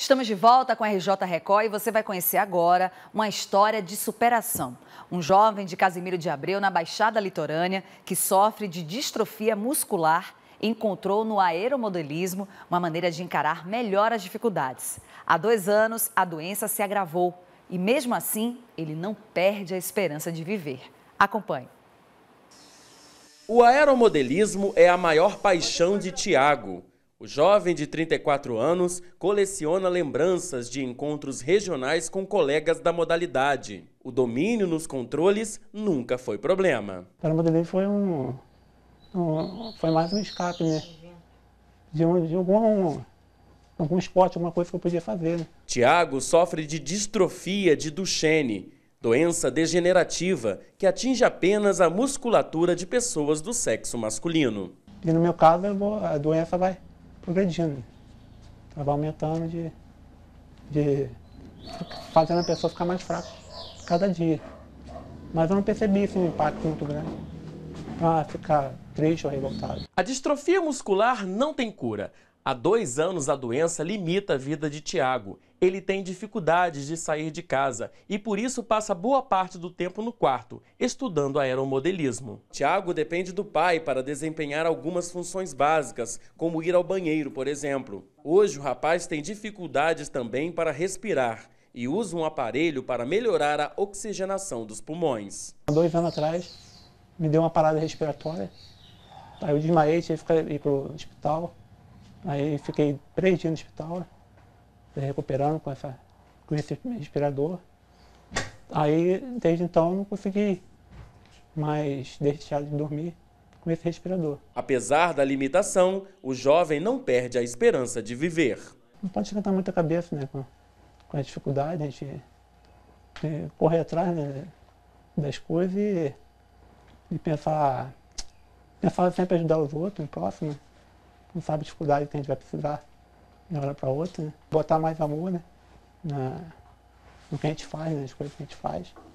Estamos de volta com a RJ Record e você vai conhecer agora uma história de superação. Um jovem de Casimiro de Abreu, na Baixada Litorânea, que sofre de distrofia muscular, encontrou no aeromodelismo uma maneira de encarar melhor as dificuldades. Há dois anos, a doença se agravou e, mesmo assim, ele não perde a esperança de viver. Acompanhe. O aeromodelismo é a maior paixão de Tiago, o jovem de 34 anos coleciona lembranças de encontros regionais com colegas da modalidade. O domínio nos controles nunca foi problema. Para o foi um, um, foi mais um escape, né? De, um, de algum algum esporte, alguma coisa que eu podia fazer. Né? Tiago sofre de distrofia de Duchenne, doença degenerativa que atinge apenas a musculatura de pessoas do sexo masculino. E no meu caso, a doença vai progredindo. Ela né? vai aumentando de, de. fazendo a pessoa ficar mais fraca cada dia. Mas eu não percebi esse impacto muito grande para ficar triste ou revoltado. A distrofia muscular não tem cura. Há dois anos a doença limita a vida de Tiago ele tem dificuldades de sair de casa e por isso passa boa parte do tempo no quarto, estudando aeromodelismo. Tiago depende do pai para desempenhar algumas funções básicas, como ir ao banheiro, por exemplo. Hoje o rapaz tem dificuldades também para respirar e usa um aparelho para melhorar a oxigenação dos pulmões. Há dois anos atrás, me deu uma parada respiratória, aí eu desmaiei, tive que ir para o hospital, aí fiquei três dias no hospital, recuperando com, essa, com esse respirador. Aí, desde então, não consegui mais deixar de dormir com esse respirador. Apesar da limitação, o jovem não perde a esperança de viver. Não pode esquentar muita cabeça né, com, com a dificuldade, a gente é, correr atrás né, das coisas e, e, pensar, pensar sempre ajudar os outros, o próximo. Não sabe a dificuldade que a gente vai precisar de uma hora para outra, né? botar mais amor né? Na, no que a gente faz, nas coisas que a gente faz.